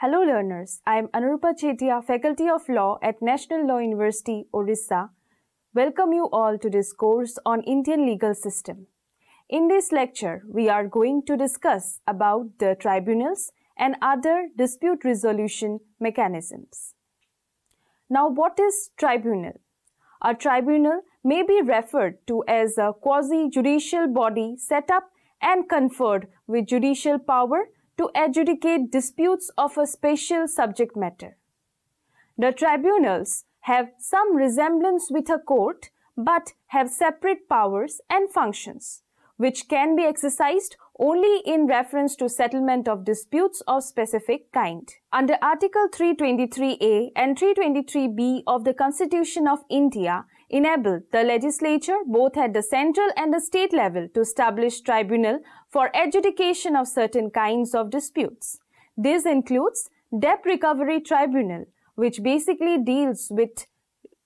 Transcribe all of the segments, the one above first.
Hello learners, I am Anurupa Chetia, Faculty of Law at National Law University, Orissa. Welcome you all to this course on Indian legal system. In this lecture, we are going to discuss about the tribunals and other dispute resolution mechanisms. Now, what is tribunal? A tribunal may be referred to as a quasi-judicial body set up and conferred with judicial power to adjudicate disputes of a special subject matter. The tribunals have some resemblance with a court but have separate powers and functions, which can be exercised only in reference to settlement of disputes of specific kind. Under Article 323A and 323B of the Constitution of India, Enable the legislature both at the central and the state level to establish tribunal for adjudication of certain kinds of disputes. This includes debt recovery tribunal, which basically deals with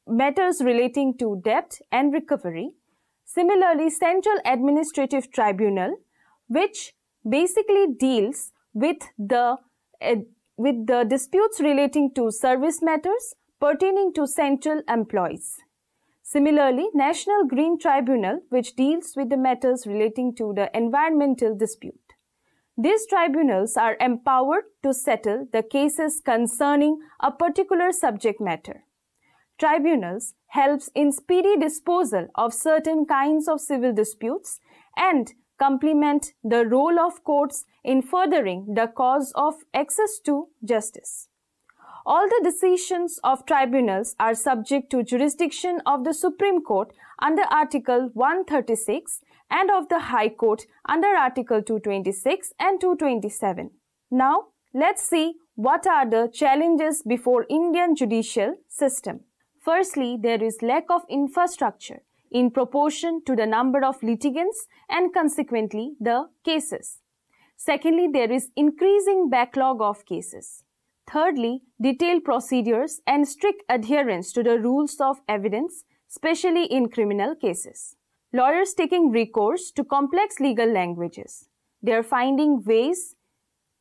matters relating to debt and recovery. Similarly, central administrative tribunal, which basically deals with the eh, with the disputes relating to service matters pertaining to central employees. Similarly, National Green Tribunal, which deals with the matters relating to the environmental dispute. These tribunals are empowered to settle the cases concerning a particular subject matter. Tribunals helps in speedy disposal of certain kinds of civil disputes and complement the role of courts in furthering the cause of access to justice. All the decisions of tribunals are subject to jurisdiction of the Supreme Court under Article 136 and of the High Court under Article 226 and 227. Now, let's see what are the challenges before Indian judicial system. Firstly, there is lack of infrastructure in proportion to the number of litigants and consequently the cases. Secondly, there is increasing backlog of cases. Thirdly, detailed procedures and strict adherence to the rules of evidence, especially in criminal cases. Lawyers taking recourse to complex legal languages. They are finding ways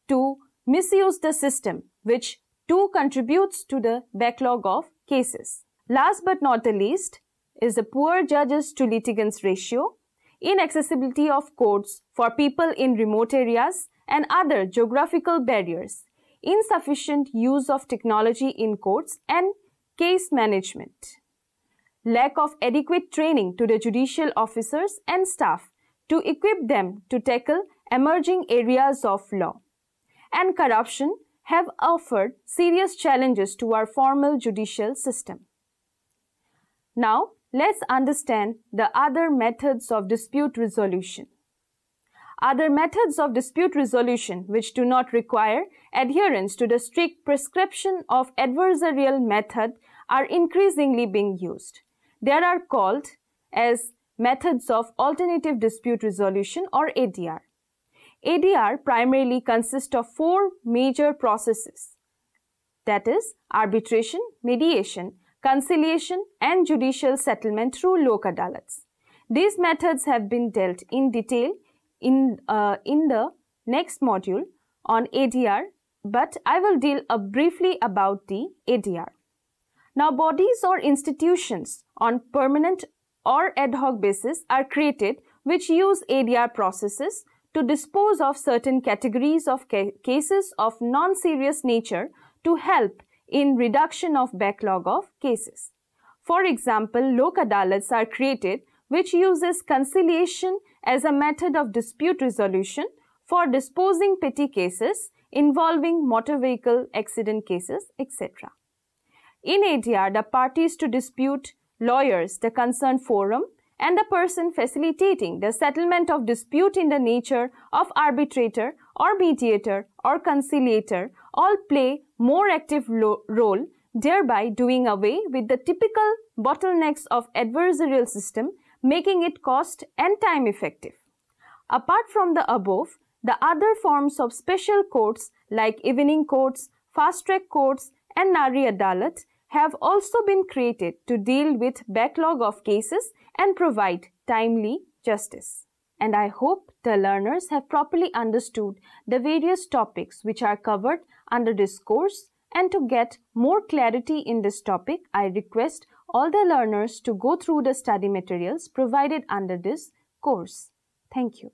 to misuse the system, which too contributes to the backlog of cases. Last but not the least is the poor judges to litigants ratio, inaccessibility of courts for people in remote areas, and other geographical barriers insufficient use of technology in courts and case management, lack of adequate training to the judicial officers and staff to equip them to tackle emerging areas of law, and corruption have offered serious challenges to our formal judicial system. Now, let's understand the other methods of dispute resolution. Other methods of dispute resolution which do not require adherence to the strict prescription of adversarial method are increasingly being used. They are called as methods of alternative dispute resolution or ADR. ADR primarily consists of four major processes that is arbitration, mediation, conciliation and judicial settlement through local dalits. These methods have been dealt in detail in, uh, in the next module on ADR, but I will deal uh, briefly about the ADR. Now, bodies or institutions on permanent or ad hoc basis are created which use ADR processes to dispose of certain categories of ca cases of non-serious nature to help in reduction of backlog of cases. For example, Lok Adalats are created which uses conciliation as a method of dispute resolution for disposing petty cases involving motor vehicle accident cases, etc. In ADR, the parties to dispute, lawyers, the concerned forum, and the person facilitating the settlement of dispute in the nature of arbitrator or mediator or conciliator all play more active role, thereby doing away with the typical bottlenecks of adversarial system making it cost and time effective. Apart from the above, the other forms of special courts like evening courts, fast track courts, and Nari Adalat have also been created to deal with backlog of cases and provide timely justice. And I hope the learners have properly understood the various topics which are covered under this course and to get more clarity in this topic, I request all the learners to go through the study materials provided under this course. Thank you.